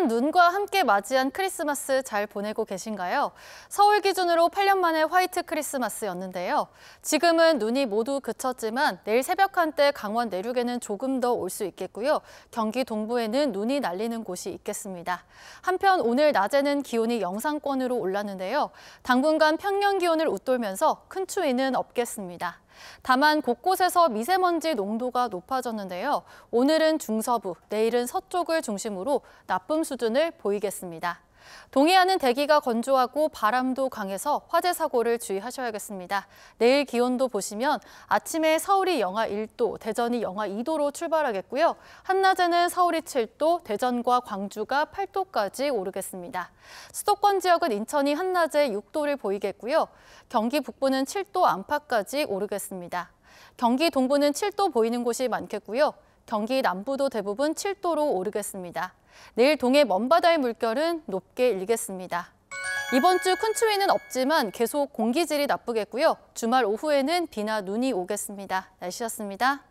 쏟아는 눈과 함께 맞이한 크리스마스 잘 보내고 계신가요? 서울 기준으로 8년 만에 화이트 크리스마스였는데요. 지금은 눈이 모두 그쳤지만 내일 새벽 한때 강원 내륙에는 조금 더 올 수 있겠고요. 경기 동부에는 눈이 날리는 곳이 있겠습니다. 한편 오늘 낮에는 기온이 영상권으로 올랐는데요. 당분간 평년 기온을 웃돌면서 큰 추위는 없겠습니다. 다만 곳곳에서 미세먼지 농도가 높아졌는데요. 오늘은 중서부, 내일은 서쪽을 중심으로 나쁨 수준을 보이겠습니다. 동해안은 대기가 건조하고 바람도 강해서 화재 사고를 주의하셔야겠습니다. 내일 기온도 보시면 아침에 서울이 영하 1도, 대전이 영하 2도로 출발하겠고요. 한낮에는 서울이 7도, 대전과 광주가 8도까지 오르겠습니다. 수도권 지역은 인천이 한낮에 6도를 보이겠고요. 경기 북부는 7도 안팎까지 오르겠습니다. 경기 동부는 7도 보이는 곳이 많겠고요. 경기 남부도 대부분 7도로 오르겠습니다. 내일 동해 먼바다의 물결은 높게 일겠습니다. 이번 주 큰 추위는 없지만 계속 공기질이 나쁘겠고요. 주말 오후에는 비나 눈이 오겠습니다. 날씨였습니다.